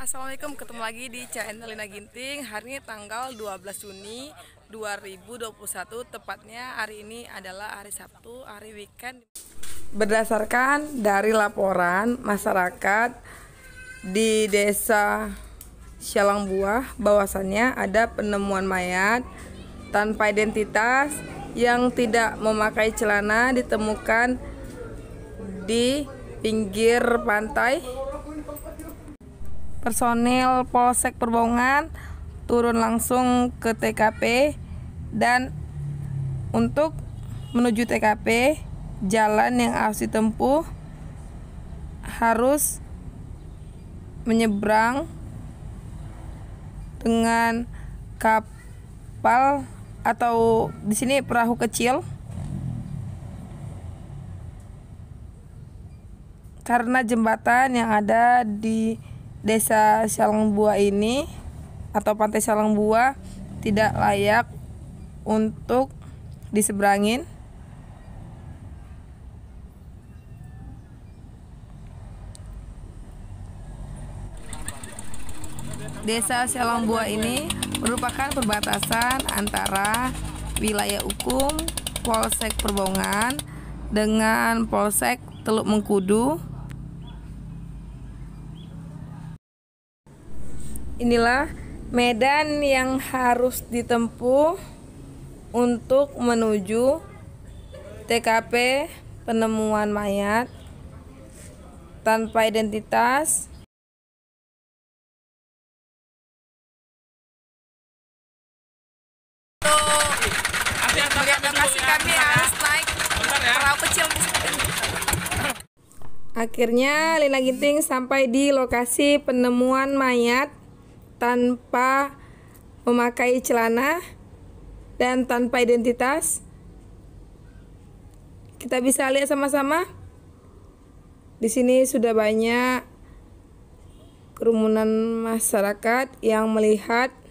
Assalamualaikum, ketemu lagi di channel Lina Ginting Hari ini tanggal 12 Juni 2021 Tepatnya hari ini adalah hari Sabtu, hari weekend Berdasarkan dari laporan masyarakat di desa Buah bahwasannya ada penemuan mayat tanpa identitas yang tidak memakai celana ditemukan di pinggir pantai personil Polsek Perbongan turun langsung ke TKP dan untuk menuju TKP jalan yang harus ditempuh harus menyeberang dengan kapal atau di sini perahu kecil karena jembatan yang ada di desa Buah ini atau pantai Buah tidak layak untuk diseberangin Desa Buah ini merupakan perbatasan antara wilayah hukum Polsek Perbongan dengan Polsek Teluk Mengkudu inilah medan yang harus ditempuh untuk menuju TKP penemuan mayat tanpa identitas ya. Akhirnya Lina Ginting sampai di lokasi penemuan mayat tanpa memakai celana dan tanpa identitas. Kita bisa lihat sama-sama. Di sini sudah banyak kerumunan masyarakat yang melihat